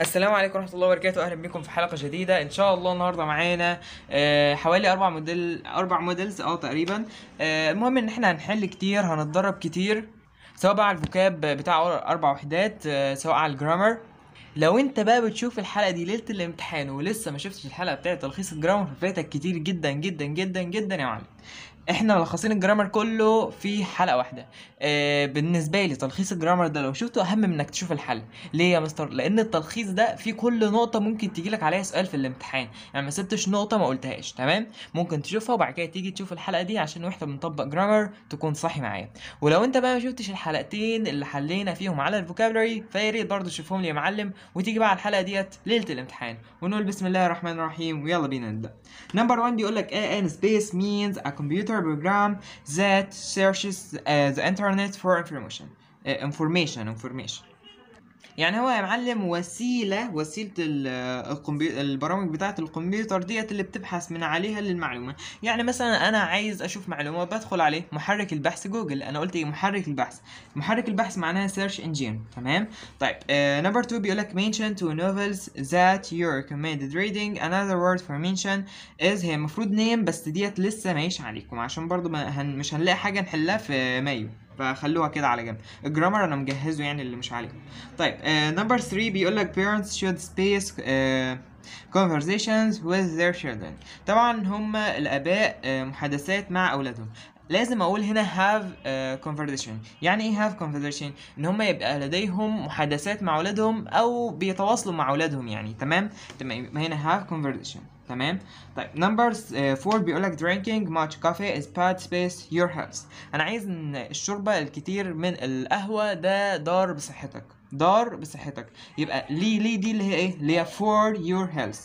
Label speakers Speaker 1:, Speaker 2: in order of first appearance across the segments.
Speaker 1: السلام عليكم ورحمه الله وبركاته اهلا بكم في حلقه جديده ان شاء الله النهارده معانا آه، حوالي اربع موديل اربع موديلز اه تقريبا آه، المهم ان احنا هنحل كتير هنتدرب كتير سواء بقى على الفوكاب بتاع اربع وحدات آه، سواء على الجرامر لو انت بقى بتشوف الحلقه دي ليله الامتحان ولسه ما شفتش الحلقه بتاعه تلخيص الجرامر فاتك كتير جدا جدا جدا جدا يا معلم احنا ملخصين الجرامر كله في حلقه واحده آه بالنسبه لي تلخيص الجرامر ده لو شفته اهم من انك تشوف الحل ليه يا مستر لان التلخيص ده في كل نقطه ممكن تيجي لك عليها سؤال في الامتحان يعني ما سبتش نقطه ما قلتهاش تمام ممكن تشوفها وبعد كده تيجي تشوف الحلقه دي عشان واحنا بنطبق جرامر تكون صاحي معايا ولو انت بقى ما شفتش الحلقتين اللي حلينا فيهم على الفوكابلري فيا ريت برضه تشوفهم لي يا معلم وتيجي بقى على الحلقه ديت ليله الامتحان ونقول بسم الله الرحمن الرحيم ويلا بينا نبدا نمبر 1 بيقول لك ان سبيس مينز ا كمبيوتر computer program that searches uh, the internet for information. Uh, information, information. يعني هو يا معلم وسيله وسيله البرامج بتاعه الكمبيوتر ديت اللي بتبحث من عليها للمعلومه يعني مثلا انا عايز اشوف معلومه بدخل عليه محرك البحث جوجل انا قلت ايه محرك البحث محرك البحث معناها سيرش انجين تمام طيب نمبر آه، 2 بيقول لك mention to novels that you're recommended reading another word for mention is هي المفروض نيم بس ديت لسه ماشي عليكم عشان برضو ما هن مش هنلاقي حاجه نحلها في مايو فخلوها كده على جنب الجرامر انا مجهزه يعني اللي مش عليه طيب نمبر آه، 3 بيقول لك parents should space آه، conversations with their children طبعا هم الاباء آه، محادثات مع اولادهم لازم اقول هنا have uh, conversation يعني ايه have conversation ان هم يبقى لديهم محادثات مع اولادهم او بيتواصلوا مع اولادهم يعني تمام تمام هنا have conversation تمام طيب نمبرز 4 بيقول لك drinking much coffee is bad space your health انا عايز ان الشوربه الكتير من القهوه ده ضار بصحتك ضار بصحتك يبقى ليه ليه دي اللي هي ايه اللي هي for your health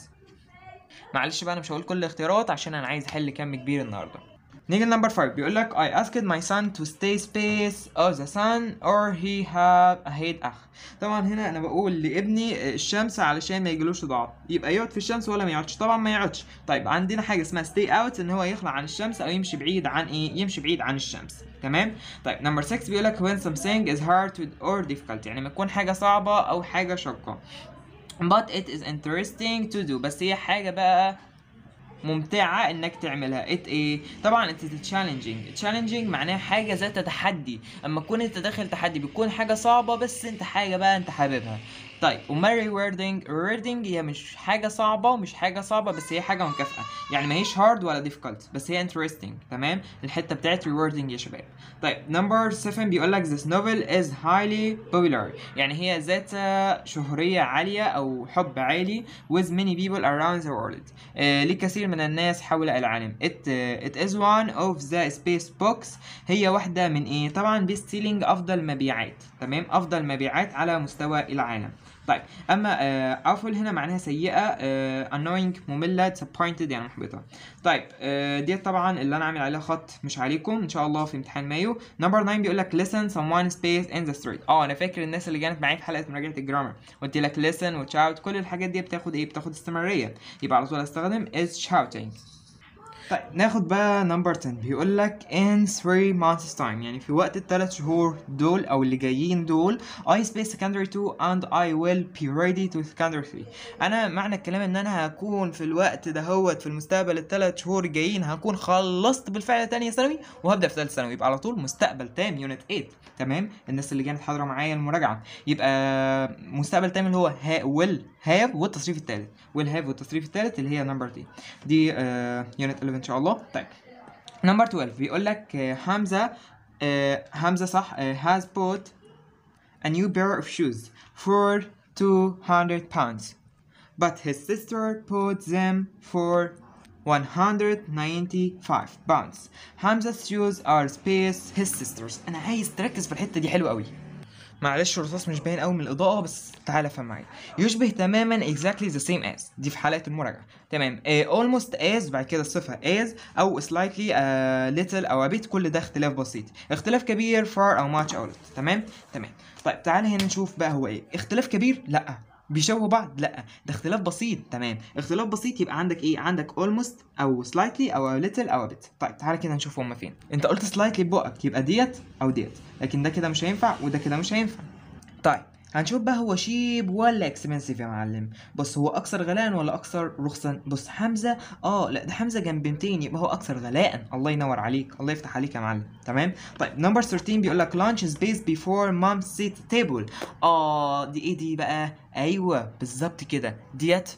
Speaker 1: معلش بقى انا مش هقول كل الاختيارات عشان انا عايز حل كم كبير النهارده نيجي لنمبر 5 بيقول لك I asked my son to stay space of the sun or he have a head أخ طبعا هنا أنا بقول لابني الشمس علشان ما يجيلوش ضعف يبقى يقعد في الشمس ولا ما يقعدش طبعا ما يقعدش طيب عندنا حاجة اسمها stay out إن هو يخلع عن الشمس أو يمشي بعيد عن إيه يمشي بعيد عن الشمس تمام طيب نمبر 6 بيقول لك when something is hard or difficult يعني ما تكون حاجة صعبة أو حاجة شاقة but it is interesting to do بس هي حاجة بقى ممتعه انك تعملها ات ايه طبعا انت تشالنجينج تشالنجينج معناه حاجه ذات تحدي اما تكون انت داخل تحدي بتكون حاجه صعبه بس انت حاجه بقى انت حاببها طيب وماري ريوردنج ريوردنج هي مش حاجه صعبه ومش حاجه صعبه بس هي حاجه مكافاه يعني ماهيش هارد ولا ديفيكولت بس هي انترستنج تمام الحته بتاعت ريوردنج يا شباب طيب نمبر 7 بيقول لك ذس نوفل از هايلي بوبولار يعني هي ذات شهريه عاليه او حب عالي with many people around the world آه لكثير من الناس حول العالم it, uh, it is one of the space books هي واحده من ايه طبعا بيست سيلينج افضل مبيعات تمام افضل مبيعات على مستوى العالم طيب اما اوفول آه، هنا معناها سيئه آه، annoying ممله disappointed يعني محبطه طيب آه، ديت طبعا اللي انا عامل عليها خط مش عليكم ان شاء الله في امتحان مايو نمبر 9 بيقول لك listen someone space in the street اه انا فاكر الناس اللي كانت معايا في حلقه مراجعه الجرامر قلت لك listen وتشاوت كل الحاجات دي بتاخد ايه بتاخد استمراريه يبقى على طول استخدم is shouting طيب ناخد بقى نمبر 10 بيقول لك in 3 months time يعني في وقت الثلاث شهور دول او اللي جايين دول I space secondary 2 and I will be ready to secondary 3 انا معنى الكلام ان انا هكون في الوقت دهوت في المستقبل الثلاث شهور الجايين هكون خلصت بالفعل ثانيه ثانوي وهبدا في ثالث ثانوي يبقى على طول مستقبل تام يونت 8 تمام الناس اللي كانت حاضره معايا المراجعه يبقى مستقبل تام اللي هو ها will have والتصريف الثالث will have والتصريف الثالث اللي هي نمبر 10 دي يونت uh, 11 ان شاء الله طيب نمبر 12 بيقول لك حمزه حمزه صح has bought a new pair of shoes for 200 pounds but his sister bought them for 195 pounds Hamza's shoes are space his sisters انا عايز تركز في الحته دي حلوه قوي معلش الرصاص مش باين قوي من الاضاءه بس تعالى افهم معايا يشبه تماما exactly the same as دي في حلقه المراجعه تمام uh, almost as بعد كده الصفه as او slightly uh, little او a bit كل ده اختلاف بسيط اختلاف كبير far او much او little تمام تمام طيب تعالى هنا نشوف بقى هو ايه اختلاف كبير لا بيشوهوا بعض لا ده اختلاف بسيط تمام اختلاف بسيط يبقى عندك ايه عندك almost او slightly او a little او a bit طيب تعالى كده نشوف هما فين انت قلت slightly بقك يبقى ديت او ديت لكن ده كده مش هينفع وده كده مش هينفع طيب هنشوف بقى هو شيب ولا اكسبنسيف يا معلم بص هو اكثر غلاء ولا اكثر رخصا بص حمزه اه لا ده حمزه جنب 200 يبقى هو اكثر غلاء الله ينور عليك الله يفتح عليك يا معلم تمام طيب نمبر 13 بيقول لك لانش سبيس بيفور مام سيت تيبل اه دي ايه دي بقى ايوه بالظبط كده ديت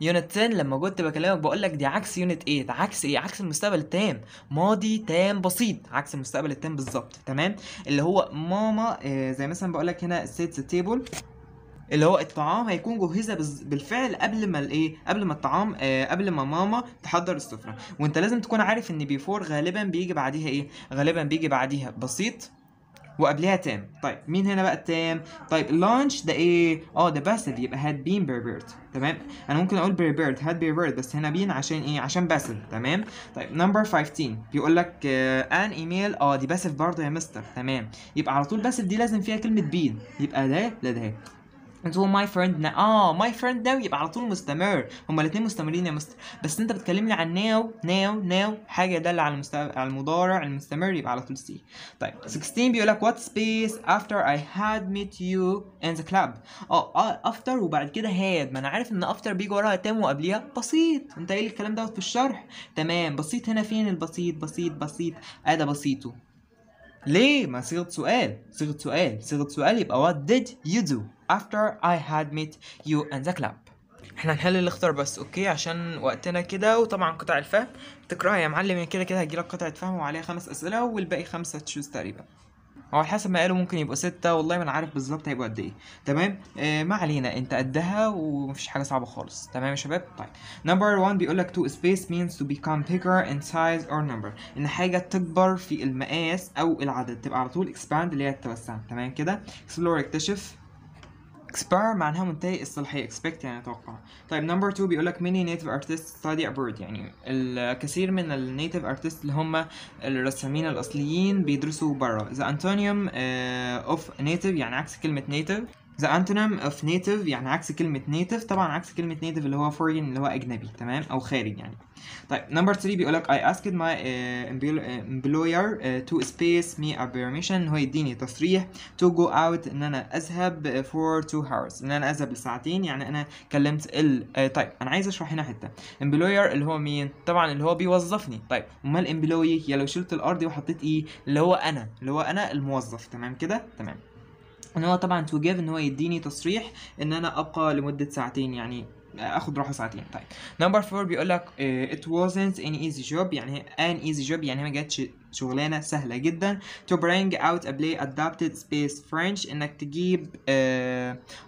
Speaker 1: يونت 10 لما كنت بكلمك بقول لك دي عكس يونت 8 ايه؟ عكس ايه عكس المستقبل التام ماضي تام بسيط عكس المستقبل التام بالظبط تمام اللي هو ماما آه، زي مثلا بقول لك هنا سيتس تيبل اللي هو الطعام هيكون جهز بالفعل قبل ما الايه قبل ما الطعام آه قبل ما ماما تحضر السفره وانت لازم تكون عارف ان بيفور غالبا بيجي بعديها ايه غالبا بيجي بعديها بسيط وقبلها تام طيب مين هنا بقى التام طيب لانش ده ايه اه ده باسيف يبقى هاد بين بريبيرت تمام انا ممكن اقول بريبيرت هاد بريبيرت بس هنا بين عشان ايه عشان باسيف تمام طيب نمبر 15 بيقول لك آه ان ايميل اه دي باسيف برضه يا مستر تمام يبقى على طول باسيف دي لازم فيها كلمه بين يبقى ده لا ده انت هو ماي فريند اه ماي فريند ناو يبقى على طول مستمر هما الاثنين مستمرين يا مستر بس انت بتكلمني عن ناو ناو ناو حاجه داله على المست... على المضارع المستمر يبقى على طول سي طيب 16 بيقول لك وات سبيس افتر اي هاد ميت يو ان ذا كلاب اه افتر آه، وبعد كده هاد ما انا عارف ان افتر بيجي وراها تام وقبليها بسيط انت قايل الكلام دوت في الشرح تمام بسيط هنا فين البسيط بسيط بسيط ادي بسيطه ليه ما صيغه سؤال صيغه سؤال صيغه سؤال يبقى وات ديد يو دو after I had met you and the club احنا هنحل الاختيار بس اوكي عشان وقتنا كده وطبعا قطع الفهم تقراها يا معلم كده كده هيجيلك قطعة فهم وعليها خمس اسئلة والباقي خمسة تشوز تقريبا هو على حسب ما قالوا ممكن يبقوا ستة والله ما انا عارف بالظبط هيبقوا قد ايه تمام آه ما علينا انت قدها ومفيش حاجة صعبة خالص تمام يا شباب طيب نمبر 1 بيقول لك to space means to become bigger in size or number ان حاجة تكبر في المقاس او العدد تبقى على طول expand اللي هي التوسع تمام كده explore اكتشف expire معناها منتهي الصلاحيه expect يعني اتوقع طيب نمبر 2 بيقول لك many native artists study abroad يعني الكثير من native artists اللي هم الرسامين الاصليين بيدرسوا برا the antonym uh, آه، of native يعني عكس كلمه native The antonym of native يعني عكس كلمة native طبعا عكس كلمة native اللي هو foreign اللي هو أجنبي تمام أو خارج يعني طيب نمبر 3 بيقول لك I asked my امبلوير uh, uh, employer سبيس uh, to space me a permission هو يديني تصريح to go out إن أنا أذهب for two hours إن أنا أذهب لساعتين يعني أنا كلمت ال uh, طيب أنا عايز أشرح هنا حتة employer اللي هو مين طبعا اللي هو بيوظفني طيب أمال employee يا لو شلت الارض وحطيت إيه اللي هو أنا اللي هو أنا الموظف تمام كده تمام ان هو طبعا تو جيف ان هو يديني تصريح ان انا ابقى لمده ساعتين يعني اخد راحه ساعتين طيب نمبر 4 بيقول لك ات آه، wasn't an easy job يعني an easy job يعني ما جاتش شغلانه سهله جدا to bring out a play adapted space french انك تجيب uh,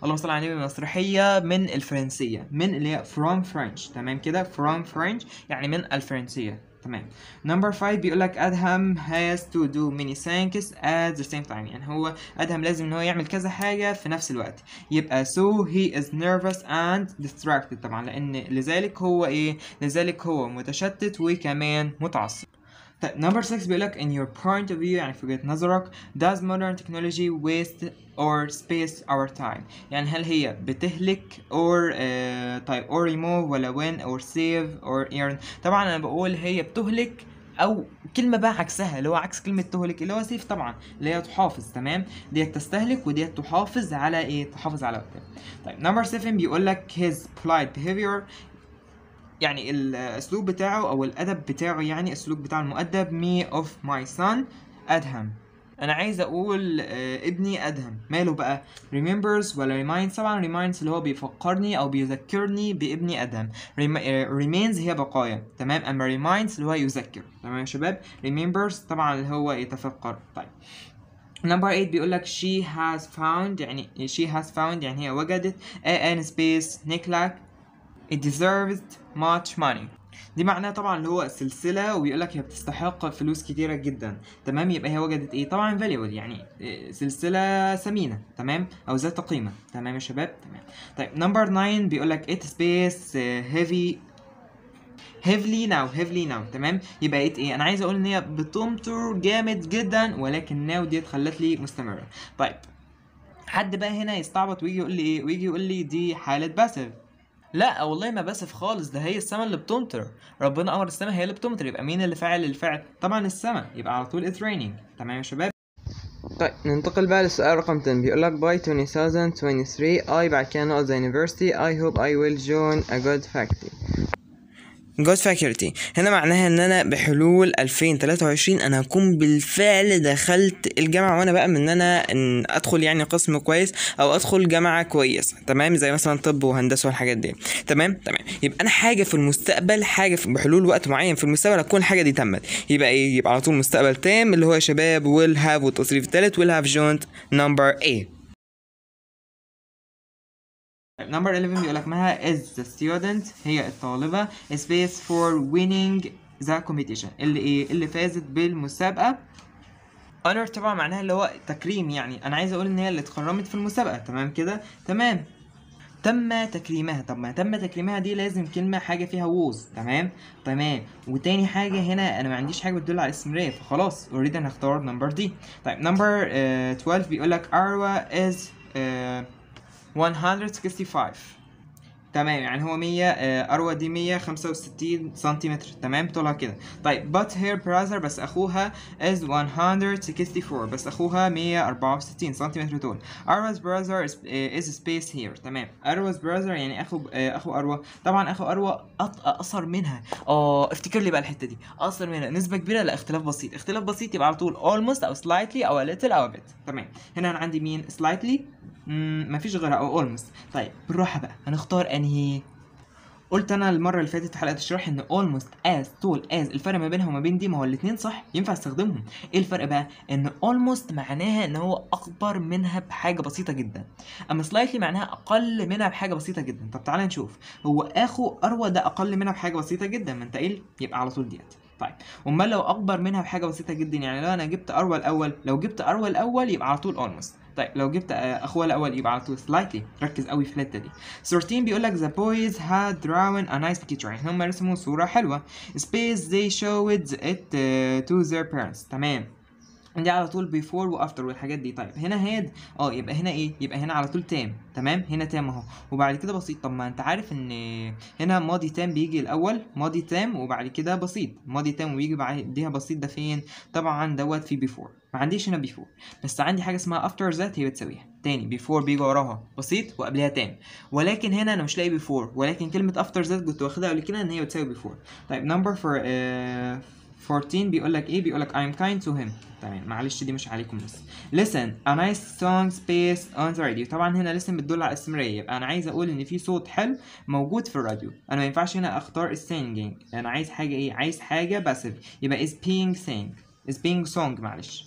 Speaker 1: اللهم صل على النبي مسرحيه من الفرنسيه من اللي هي from french تمام كده from french يعني من الفرنسيه تمام نمبر 5 بيقول لك ادهم has to do many things at the same time يعني هو ادهم لازم ان هو يعمل كذا حاجه في نفس الوقت يبقى سو هي از نيرفس اند ديستراكتد طبعا لان لذلك هو ايه لذلك هو متشتت وكمان متعصب طيب نمبر 6 بيقول لك in your point of view يعني في وجهة نظرك does modern technology waste or space our time يعني هل هي بتهلك or uh, طيب or remove ولا win or save or earn طبعا انا بقول هي بتهلك او كلمه بقى عكسها اللي هو عكس كلمه تهلك اللي هو سيف طبعا اللي هي تحافظ تمام ديت تستهلك وديت تحافظ على ايه تحافظ على وقتها طيب نمبر 7 بيقول لك his polite behavior يعني الاسلوب بتاعه او الادب بتاعه يعني السلوك بتاع المؤدب مي اوف ماي سون ادهم انا عايز اقول آه، ابني ادهم ماله بقى remembers ولا ريمايندز طبعا reminds اللي هو بيفكرني او بيذكرني بابني ادهم آه، remains هي بقايا تمام اما ريمايندز اللي هو يذكر تمام يا شباب remembers طبعا اللي هو يتفكر طيب نمبر 8 بيقول لك she has found يعني she has found يعني هي وجدت ان سبيس نيكلاك It deserves much money دي معناه طبعا اللي هو سلسله وبيقول لك هي بتستحق فلوس كتيره جدا تمام يبقى هي وجدت ايه طبعا فاليوبل يعني آه، سلسله ثمينه تمام او ذات قيمه تمام يا شباب تمام طيب نمبر 9 بيقول لك ات سبيس هيفي هيفلي ناو هيفلي ناو تمام يبقى ايه انا عايز اقول ان هي بتمطر جامد جدا ولكن ناو دي اتخلت لي مستمره طيب حد بقى هنا يستعبط ويجي يقول لي ايه ويجي يقول لي دي حاله باسيف لا والله ما بسف خالص ده هي السما اللي بتمطر ربنا امر السما هي اللي بتمطر يبقى مين اللي فاعل الفعل طبعا السما يبقى على طول اترينينج تمام يا شباب طيب ننتقل بقى للسؤال رقم 10 بيقول لك باي 2023 اي بعد كده نقط the يونيفرستي اي هوب اي ويل جوين ا جود فاكتي جود فاكولتي هنا معناها ان انا بحلول 2023 انا هكون بالفعل دخلت الجامعه وانا بقى من ان انا ان ادخل يعني قسم كويس او ادخل جامعه كويسه تمام زي مثلا طب وهندسه والحاجات دي تمام تمام يبقى انا حاجه في المستقبل حاجه في بحلول وقت معين في المستقبل هتكون الحاجه دي تمت يبقى ايه يبقى على طول مستقبل تام اللي هو شباب ويل هاف والتصريف الثالث ويل هاف جونت نمبر 8 نمبر 11 بيقول لك معاها is the student هي الطالبة space for winning the competition اللي ايه اللي فازت بالمسابقة honor طبعا معناها اللي هو تكريم يعني انا عايز اقول ان هي اللي اتكرمت في المسابقة تمام كده تمام تم تكريمها طب ما تم تكريمها دي لازم كلمه حاجه فيها ووز تمام تمام وتاني حاجه هنا انا ما عنديش حاجه بتدل على ري فخلاص اوريدي انا اختار نمبر دي طيب نمبر uh, 12 بيقول لك اروا از uh, 165 تمام يعني هو 100 آه، اروى دي 165 سنتيمتر تمام طولها كده طيب but her brother بس اخوها is 164 بس اخوها 164 سنتيمتر طول اروى's brother is, آه، is space here تمام اروى's brother يعني اخو آه، اخو اروى طبعا اخو اروى اقصر منها اه افتكر لي بقى الحته دي اقصر منها نسبه كبيره لا اختلاف بسيط اختلاف بسيط يبقى على طول almost او slightly او a little او a bit تمام هنا انا عندي مين slightly مفيش غيرها او اولمست طيب بالراحه بقى هنختار انهي قلت انا المره اللي فاتت في حلقه الشرح ان almost از طول از الفرق ما بينها وما بين دي ما هو الاثنين صح ينفع استخدمهم ايه الفرق بقى ان almost معناها ان هو اكبر منها بحاجه بسيطه جدا اما سلايتلي معناها اقل منها بحاجه بسيطه جدا طب تعالى نشوف هو اخو اروى ده اقل منها بحاجه بسيطه جدا ما انت ايه يبقى على طول ديت طيب امال لو اكبر منها بحاجه بسيطه جدا يعني لو انا جبت اروى الاول لو جبت اروى الاول يبقى على طول almost طيب لو جبت آه، اخوها الاول يبقى على طول سلايتلي ركز قوي في الحته دي 13 بيقول لك ذا بويز هاد drawn ا نايس بيكتشر يعني هم رسموا صوره حلوه سبيس ذي showed ات تو ذير بيرنتس تمام دي على طول بيفور وافتر والحاجات دي طيب هنا هاد اه يبقى هنا ايه يبقى هنا على طول تام تمام هنا تام اهو وبعد كده بسيط طب ما انت عارف ان هنا ماضي تام بيجي الاول ماضي تام وبعد كده بسيط ماضي تام ويجي بعديها بسيط ده فين طبعا دوت في بيفور ما عنديش هنا بيفور بس عندي حاجه اسمها افتر ذات هي بتساويها تاني بيفور بيجي وراها بسيط وقبلها تام ولكن هنا انا مش لاقي بيفور ولكن كلمه افتر ذات كنت واخدها قبل كده ان هي بتساوي بيفور طيب نمبر فور 14 بيقول لك ايه بيقول لك I'm kind to him تمام معلش دي مش عليكم بس listen a nice song space on the radio طبعا هنا listen بتدل على استمرارية يبقى انا عايز اقول ان في صوت حلو موجود في الراديو انا ما ينفعش هنا اختار singing انا عايز حاجة ايه عايز حاجة passive يبقى is being sing is being song معلش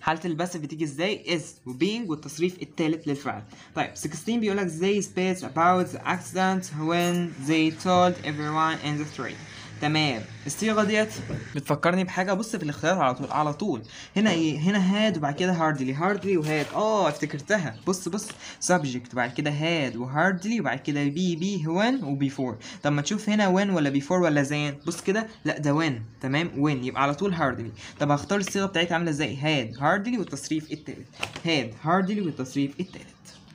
Speaker 1: حاله البس بتيجي ازاي و وبينج والتصريف الثالث للفعل طيب 16 بيقول لك they spaced about the accident when they told everyone in the street تمام الصيغه ديت بتفكرني بحاجه بص في الاختيار على طول على طول هنا ايه هنا هاد وبعد كده هاردلي هاردلي وهاد اه افتكرتها بص بص سبجكت وبعد كده هاد وهاردلي وبعد كده بي بي وان وبي فور طب ما تشوف هنا وان ولا بي فور ولا زان بص كده لا ده وان تمام وان يبقى على طول هاردلي طب هختار الصيغه بتاعتي عامله ازاي هاد هاردلي والتصريف الثالث هاد هاردلي والتصريف الثالث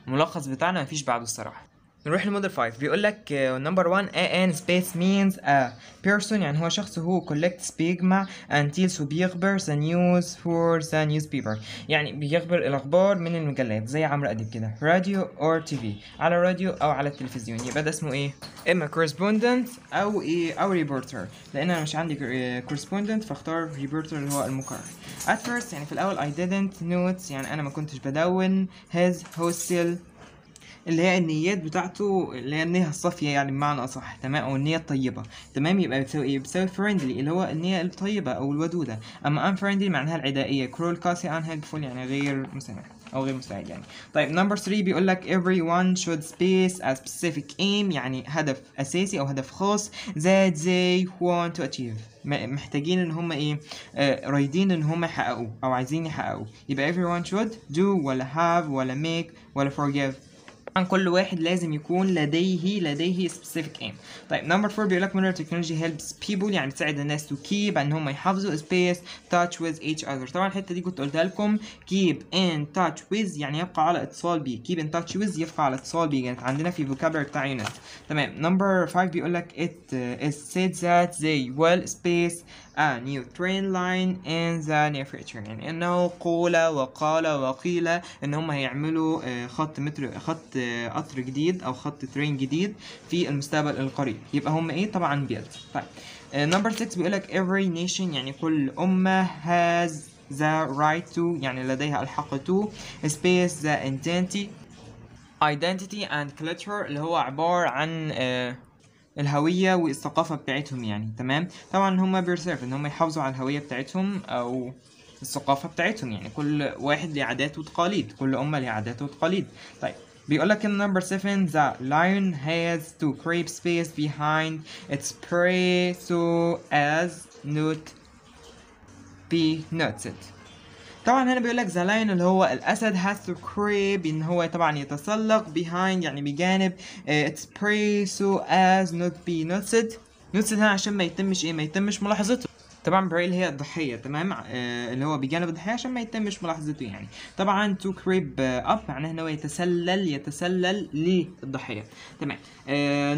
Speaker 1: الملخص بتاعنا مفيش بعده الصراحه نروح لموديل 5 بيقول لك نمبر 1 ان سبيس مينز ا بيرسون يعني هو شخص هو كولكتس بيجمع and tells وبيخبر ذا نيوز فور ذا نيوز بيبر يعني بيخبر الاخبار من المجلات زي عمرو اديب كده راديو اور تي في على الراديو او على التلفزيون يبقى ده اسمه ايه اما كورسبوندنت او ايه او ريبورتر لان انا مش عندي كورسبوندنت آه، فاختار ريبورتر اللي هو المقرر ات فيرست يعني في الاول اي ديدنت نوتس يعني انا ما كنتش بدون هيز هوستيل اللي هي النيات بتاعته اللي هي النية الصافية يعني بمعنى أصح تمام أو النية الطيبة تمام يبقى بتساوي إيه بتساوي فريندلي اللي هو النية الطيبة أو الودودة أما unfriendly معناها العدائية cruel قاسي unhelpful يعني غير مسامح أو غير مساعد يعني طيب نمبر 3 بيقول لك everyone should space a specific aim يعني هدف أساسي أو هدف خاص that they want to achieve محتاجين ان هم ايه آه رايدين ان هم يحققوه او عايزين يحققوه يبقى everyone should do ولا have ولا make ولا forgive طبعا كل واحد لازم يكون لديه لديه specific aim طيب نمبر 4 بيقول لك mirror technology helps people يعني بتساعد الناس to keep ان هم يحافظوا space touch with each other طبعا الحته دي كنت قلتها لكم keep in touch with يعني يبقى على اتصال بيه keep in touch with يبقى على اتصال بيه كانت يعني عندنا في vocabulary بتاع يونس تمام نمبر 5 بيقول لك it is said that they will space a new train line in the near future يعني انه قول وقال وقيل ان هم هيعملوا آه، خط مترو خط قطر جديد او خط ترين جديد في المستقبل القريب يبقى هم ايه طبعا بيلد طيب نمبر 6 بيقول لك every nation يعني كل امه has the right to يعني لديها الحق to space the identity identity and culture اللي هو عبارة عن uh, الهوية والثقافة بتاعتهم يعني تمام طبعا هما بيرسيرف ان هما يحافظوا على الهوية بتاعتهم او الثقافة بتاعتهم يعني كل واحد ليه عادات وتقاليد كل أمة ليها عادات وتقاليد طيب بيقول لك number 7 the lion has to creep space behind its prey so as not be noticed طبعا هنا بيقول لك ذا لاين اللي هو الاسد has to creep ان هو طبعا يتسلق behind يعني بجانب its prey so as not be noticed noticed هنا عشان ما يتمش ايه ما يتمش ملاحظته طبعا برايل هي الضحيه تمام آه اللي هو بجانب الضحيه عشان ما يتمش ملاحظته يعني طبعا تو كريب اب معناه ان هو يتسلل يتسلل للضحيه تمام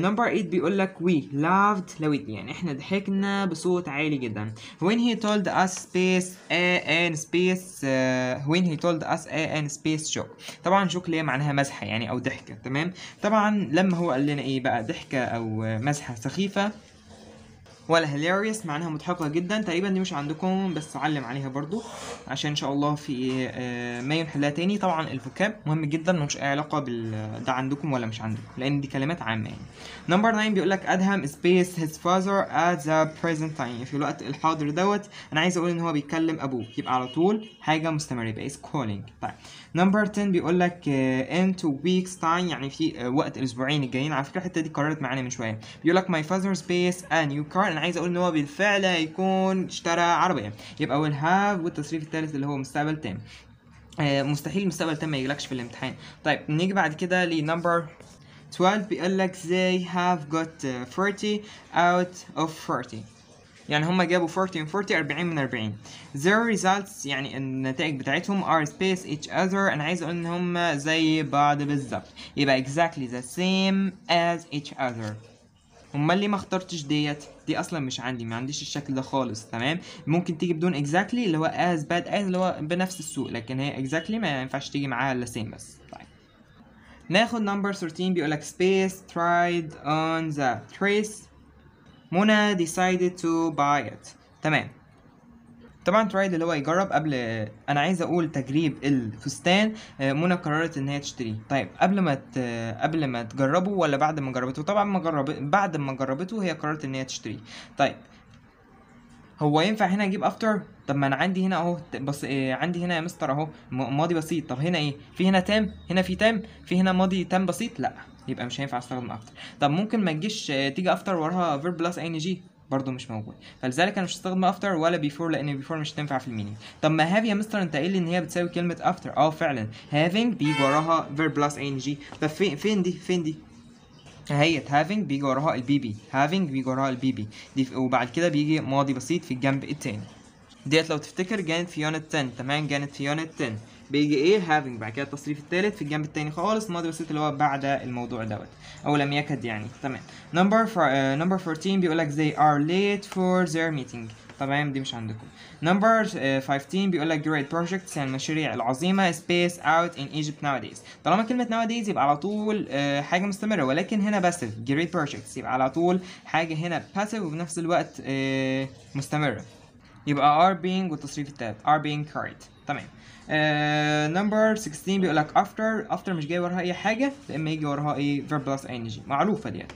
Speaker 1: نمبر آه، 8 بيقول لك وي لافد لويت يعني احنا ضحكنا بصوت عالي جدا وين هي تولد اس سبيس ان سبيس وين هي تولد اس ان سبيس a and آه، space joke طبعا joke معناها مزحه يعني او ضحكه تمام طبعا لما هو قال لنا ايه بقى ضحكه او مزحه سخيفه ولا مع معناها مضحكة جدا تقريبا دي مش عندكم بس أعلم عليها برضو عشان إن شاء الله في آه، ما نحلها تاني طبعا الفوكاب مهم جدا ملوش أي علاقة بال ده عندكم ولا مش عندكم لأن دي كلمات عامة يعني نمبر 9 بيقول لك أدهم space his father at the present time في الوقت الحاضر دوت أنا عايز أقول إن هو بيتكلم أبوه يبقى على طول حاجة مستمرة يبقى is طيب نمبر 10 بيقول لك ان تو ويكس تايم يعني في آه، وقت الاسبوعين الجايين على فكره الحته دي قررت معانا من شويه بيقول لك ماي فازر سبيس ا نيو كار انا عايز اقول ان هو بالفعل هيكون اشترى عربيه يبقى ويل هاف والتصريف الثالث اللي هو مستقبل تام آه، مستحيل المستقبل تام ما يجيلكش في الامتحان طيب نيجي بعد كده لنمبر 12 بيقول لك they have got 30 آه، out of 30 يعني هم جابوا 40 40 40 من 40 their results يعني النتائج بتاعتهم are space each other انا عايز اقول ان هم زي بعض بالظبط يبقى exactly the same as each other امال ليه ما اخترتش ديت دي اصلا مش عندي ما عنديش الشكل ده خالص تمام ممكن تيجي بدون exactly اللي هو as bad as اللي هو بنفس السوق لكن هي exactly ما ينفعش تيجي معاها الا same بس طيب ناخد نمبر 13 بيقولك space tried on the trace منى decided to buy it تمام طبعا ترايد اللي هو يجرب قبل انا عايز اقول تجريب الفستان آه، منى قررت ان هي تشتريه طيب قبل ما ت... قبل ما تجربه ولا بعد ما جربته طبعا ما جرب... بعد ما جربته هي قررت ان هي تشتريه طيب هو ينفع هنا اجيب افتر طب ما انا عندي هنا اهو بس إيه عندي هنا يا مستر اهو ماضي بسيط طب هنا ايه في هنا تام هنا في تام في هنا ماضي تام بسيط لا يبقى مش هينفع استخدم افتر طب ممكن ما تجيش آه، تيجي افتر وراها فير بلس ان جي برضه مش موجود فلذلك انا مش هستخدم افتر ولا بيفور لان بيفور مش تنفع في المينينج طب ما هاف يا مستر انت قايل لي ان هي بتساوي كلمه افتر اه فعلا هافينج بيجي وراها فير بلس ان جي طب فين فين دي فين دي اهيت هافينج بيجي وراها البي بي هافينج بيجي وراها البي بي دي وبعد كده بيجي ماضي بسيط في الجنب التاني ديت لو تفتكر كانت في يونت 10 تمام كانت في يونت 10 بيجي ايه هافينج بعد كده التصريف التالت في الجنب التاني خالص ماضي بسيط اللي هو بعد الموضوع دوت او لم يكد يعني تمام نمبر نمبر 14 بيقول لك they are late for their meeting تمام دي مش عندكم نمبر 15 آه، بيقول لك great projects يعني المشاريع العظيمه space out in Egypt nowadays طالما كلمه nowadays يبقى على طول آه، حاجه مستمره ولكن هنا passive great projects يبقى على طول حاجه هنا passive وفي نفس الوقت آه، مستمره يبقى are being والتصريف التالت are being carried تمام نمبر uh, 16 بيقول لك after after مش جاي وراها اي حاجه لا اما يجي وراها ايه verb plus ing معروفه ديت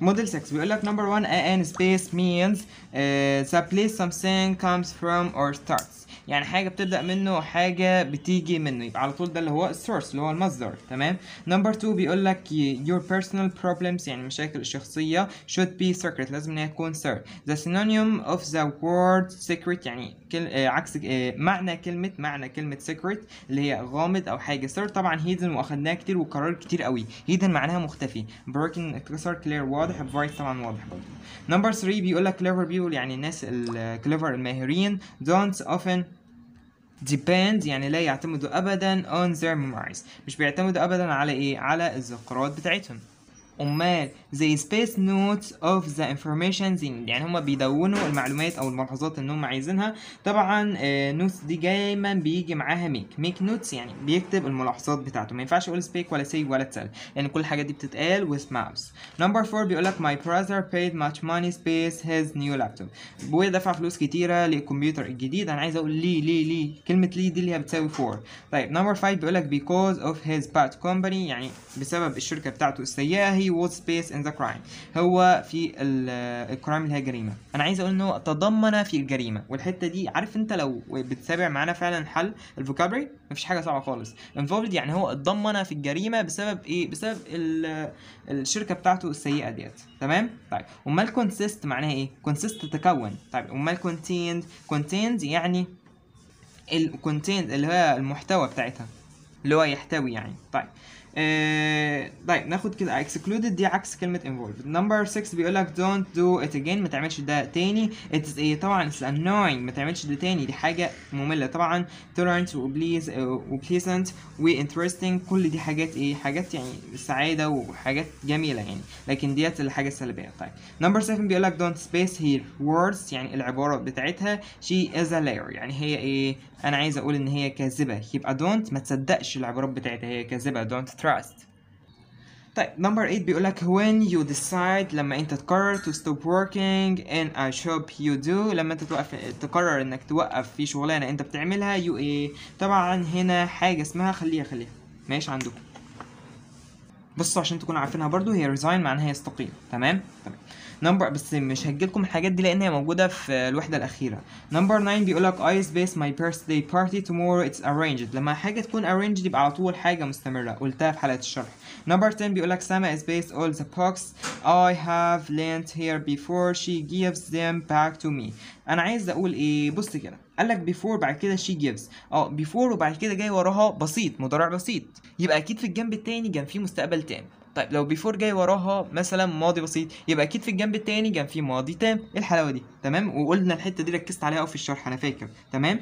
Speaker 1: Model 6 بيقول لك number 1 an space means uh, the place something comes from or starts يعني حاجه بتبدا منه وحاجه بتيجي منه يبقى على طول ده اللي هو السورس اللي هو المصدر تمام نمبر 2 بيقول لك your personal problems يعني مشاكل الشخصيه should be secret لازم انها تكون سر the synonym of the word secret يعني كل... آه عكس آه معنى كلمه معنى كلمه secret اللي هي غامض او حاجه سر طبعا هيدن واخدناها كتير وقرار كتير قوي هيدن معناها مختفي broken اتكسر كلير واضح برايت طبعا واضح برضه نمبر 3 بيقول لك clever people يعني الناس الكليفر الماهرين don't often depend يعني لا يعتمدوا أبدا on their memories مش بيعتمدوا أبدا على إيه على الذكريات بتاعتهم أمال زي سبيس نوتس اوف ذا انفورميشن they need يعني هما بيدونوا المعلومات او الملاحظات اللي هم عايزينها طبعا نوتس آه، دي دايما بيجي معاها ميك ميك نوتس يعني بيكتب الملاحظات بتاعته ما ينفعش اقول سبيك ولا سي ولا تسال لان يعني كل الحاجات دي بتتقال with mouse نمبر 4 بيقول لك my brother paid much money space his new laptop بوي دفع فلوس كتيره للكمبيوتر الجديد انا عايز اقول لي لي لي كلمه لي دي اللي هي بتساوي 4 طيب نمبر 5 بيقول لك because of his bad company يعني بسبب الشركه بتاعته السيئه he was space in the crime هو في آه، الكرايم اللي هي جريمه انا عايز اقول ان هو تضمن في الجريمه والحته دي عارف انت لو بتتابع معانا فعلا حل الفوكابري مفيش حاجه صعبه خالص involved يعني هو اتضمن في الجريمه بسبب ايه بسبب آه، الشركه بتاعته السيئه ديت تمام طيب امال كونسيست معناها ايه كونسيست تتكون طيب امال كونتيند كونتيند يعني الكونتيند اللي هي المحتوى بتاعتها اللي هو يحتوي يعني طيب آه طيب ناخد كده excluded دي عكس كلمة involved number 6 بيقول لك don't do it again ما تعملش ده تاني it's a طبعا it's annoying ما تعملش ده تاني دي حاجة مملة طبعا tolerant و please و pleasant و interesting كل دي حاجات ايه حاجات يعني سعادة وحاجات جميلة يعني لكن ديت الحاجة السلبية طيب number 7 بيقول لك don't space here words يعني العبارات بتاعتها she is a liar يعني هي ايه انا عايز اقول ان هي كاذبة يبقى don't ما تصدقش تصدقش العقارات بتاعتها هي كاذبه don't trust طيب نمبر 8 بيقول لك when you decide لما انت تقرر to stop working in a shop you do لما انت توقف تقرر انك توقف في شغلانه انت بتعملها you ايه طبعا هنا حاجه اسمها خليها خليها ماشي عندكم بصوا عشان تكونوا عارفينها برضو هي ريزاين معناها يستقيل تمام تمام نمبر بس مش هجيلكم الحاجات دي لان هي موجوده في الوحده الاخيره نمبر 9 بيقول لك اي سبيس ماي بيرثداي بارتي تومورو اتس ارينجد لما حاجه تكون ارينجد يبقى على طول حاجه مستمره قلتها في حلقه الشرح نمبر 10 بيقول لك سما سبيس اول ذا بوكس I have lent هير before she gives them back to me انا عايز اقول ايه بص كده قال لك before بعد كده she gives اه before وبعد كده جاي وراها بسيط مضارع بسيط يبقى اكيد في الجنب التاني كان في مستقبل تام طيب لو بيفور جاي وراها مثلا ماضي بسيط يبقى اكيد في الجنب التاني كان في ماضي تام ايه الحلاوه دي تمام وقلنا الحته دي ركزت عليها قوي في الشرح انا فاكر تمام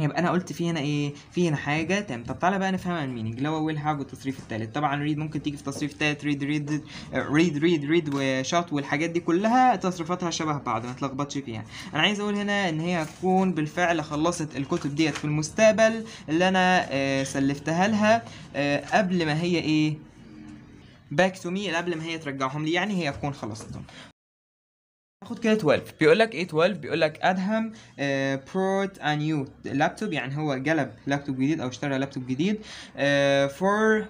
Speaker 1: يبقى انا قلت في هنا ايه في هنا حاجه تمام طب تعالى بقى نفهمها المينينج اللي هو ويل هاف والتصريف الثالث طبعا ريد ممكن تيجي في تصريف ثالث ريد ريد ريد ريد ريد وشات والحاجات دي كلها تصريفاتها شبه بعض ما تلخبطش فيها انا عايز اقول هنا ان هي هتكون بالفعل خلصت الكتب ديت في المستقبل اللي انا آه، سلفتها لها آه، قبل ما هي ايه باك تو مي قبل ما هي ترجعهم لي يعني هي تكون خلصتهم اخد كده 12 بيقول لك ايه 12 بيقول لك ادهم بروت ان يو لابتوب يعني هو جلب لابتوب جديد او اشترى لابتوب جديد آه فور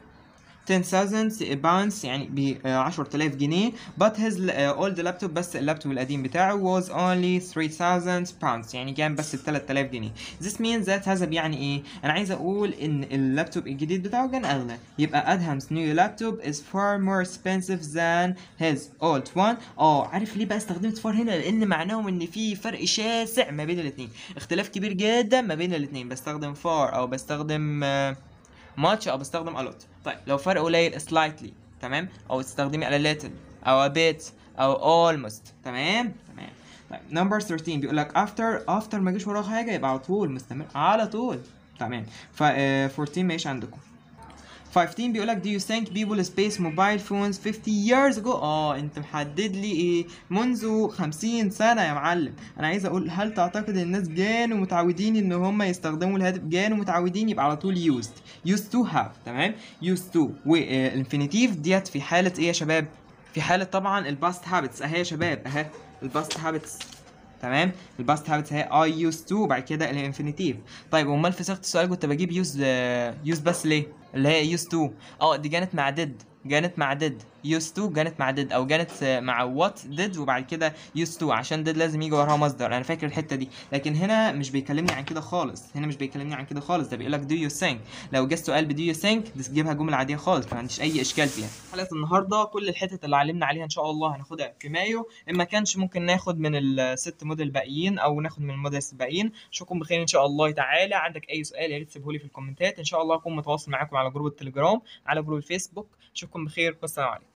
Speaker 1: 10000 باوندز يعني ب 10000 آه، جنيه but his آه، old laptop بس اللابتوب القديم بتاعه was only 3000 pounds يعني كان بس ب 3000 جنيه this means that هذا بيعني ايه انا عايز اقول ان اللابتوب الجديد بتاعه كان اغلى يبقى ادهمز new لابتوب is far more expensive than his old one اه عارف ليه بقى استخدمت فار هنا لان معناهم ان في فرق شاسع ما بين الاثنين اختلاف كبير جدا ما بين الاثنين بستخدم فار او بستخدم uh, ماتش او بستخدم الوت طيب لو فرق قليل slightly تمام او تستخدمي على little او a bit او almost تمام تمام طيب نمبر 13 بيقول لك after افتر ما جيش وراه حاجه يبقى على طول مستمر على طول تمام ف 14 آه، ماشي عندكم 15 بيقول لك do you think people space mobile phones 50 years ago اه انت محدد لي ايه منذ 50 سنه يا معلم انا عايز اقول هل تعتقد الناس كانوا متعودين ان هم يستخدموا الهاتف كانوا متعودين يبقى على طول used used to have تمام used to والانفينيتيف آه، ديت في حاله ايه يا شباب في حاله طبعا الباست هابتس اهي يا شباب اهي الباست هابتس تمام الباست هابتس هي اي يوز تو وبعد كده الانفينيتيف طيب امال في صيغه السؤال كنت بجيب يوز يوز آه، بس ليه اللي هي يوز تو اه دي كانت مع ديد جانت مع ديد used تو جانت مع ديد او جانت آه، مع وات ديد وبعد كده used تو عشان ديد لازم يجي وراها مصدر انا فاكر الحته دي لكن هنا مش بيكلمني عن كده خالص هنا مش بيكلمني عن كده خالص ده بيقول لك دو يو ثينك لو جه السؤال بدو يو ثينك تجيبها جمله عاديه خالص ما عنديش اي اشكال فيها حلقه النهارده كل الحتت اللي علمنا عليها ان شاء الله هناخدها في مايو ان ما كانش ممكن ناخد من الست موديل الباقيين او ناخد من المودلز الباقيين اشوفكم بخير ان شاء الله تعالى عندك اي سؤال يا ريت تسيبه لي في الكومنتات ان شاء الله اكون متواصل معاكم على جروب التليجرام على جروب الفيسبوك اشوفكم بخير والسلام عليكم